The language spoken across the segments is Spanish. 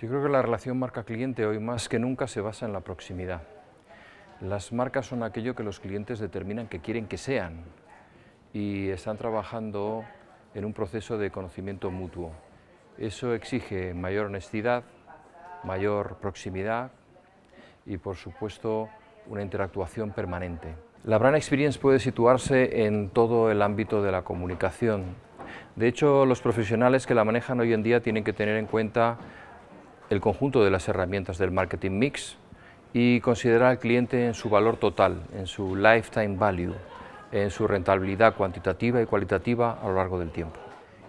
Yo creo que la relación marca-cliente hoy más que nunca se basa en la proximidad. Las marcas son aquello que los clientes determinan que quieren que sean y están trabajando en un proceso de conocimiento mutuo. Eso exige mayor honestidad, mayor proximidad y, por supuesto, una interactuación permanente. La brand experience puede situarse en todo el ámbito de la comunicación, de hecho, los profesionales que la manejan hoy en día tienen que tener en cuenta el conjunto de las herramientas del marketing mix y considerar al cliente en su valor total, en su lifetime value, en su rentabilidad cuantitativa y cualitativa a lo largo del tiempo.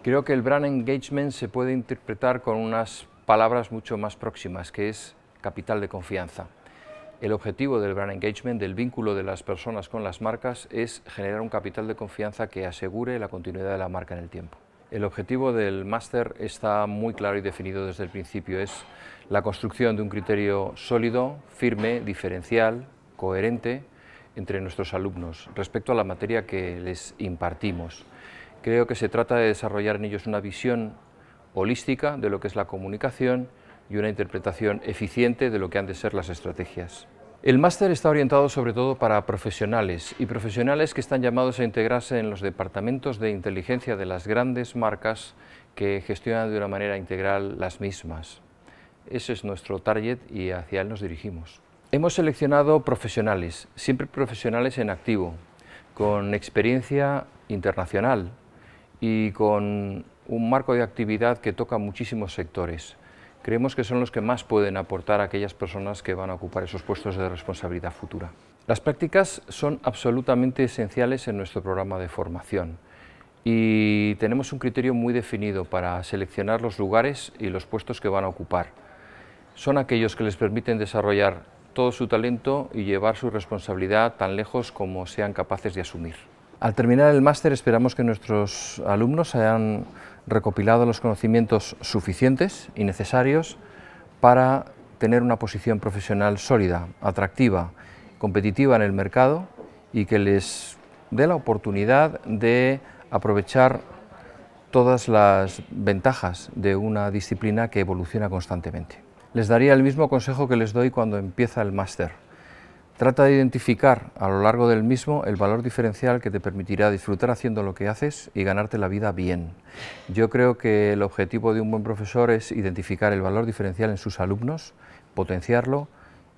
Creo que el brand engagement se puede interpretar con unas palabras mucho más próximas, que es capital de confianza. El objetivo del brand engagement, del vínculo de las personas con las marcas, es generar un capital de confianza que asegure la continuidad de la marca en el tiempo. El objetivo del máster está muy claro y definido desde el principio. Es la construcción de un criterio sólido, firme, diferencial, coherente entre nuestros alumnos respecto a la materia que les impartimos. Creo que se trata de desarrollar en ellos una visión holística de lo que es la comunicación, y una interpretación eficiente de lo que han de ser las estrategias. El máster está orientado sobre todo para profesionales y profesionales que están llamados a integrarse en los departamentos de inteligencia de las grandes marcas que gestionan de una manera integral las mismas. Ese es nuestro target y hacia él nos dirigimos. Hemos seleccionado profesionales, siempre profesionales en activo, con experiencia internacional y con un marco de actividad que toca muchísimos sectores creemos que son los que más pueden aportar a aquellas personas que van a ocupar esos puestos de responsabilidad futura. Las prácticas son absolutamente esenciales en nuestro programa de formación y tenemos un criterio muy definido para seleccionar los lugares y los puestos que van a ocupar. Son aquellos que les permiten desarrollar todo su talento y llevar su responsabilidad tan lejos como sean capaces de asumir. Al terminar el máster esperamos que nuestros alumnos hayan recopilado los conocimientos suficientes y necesarios para tener una posición profesional sólida, atractiva, competitiva en el mercado y que les dé la oportunidad de aprovechar todas las ventajas de una disciplina que evoluciona constantemente. Les daría el mismo consejo que les doy cuando empieza el máster. Trata de identificar a lo largo del mismo el valor diferencial que te permitirá disfrutar haciendo lo que haces y ganarte la vida bien. Yo creo que el objetivo de un buen profesor es identificar el valor diferencial en sus alumnos, potenciarlo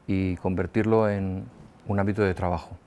y convertirlo en un ámbito de trabajo.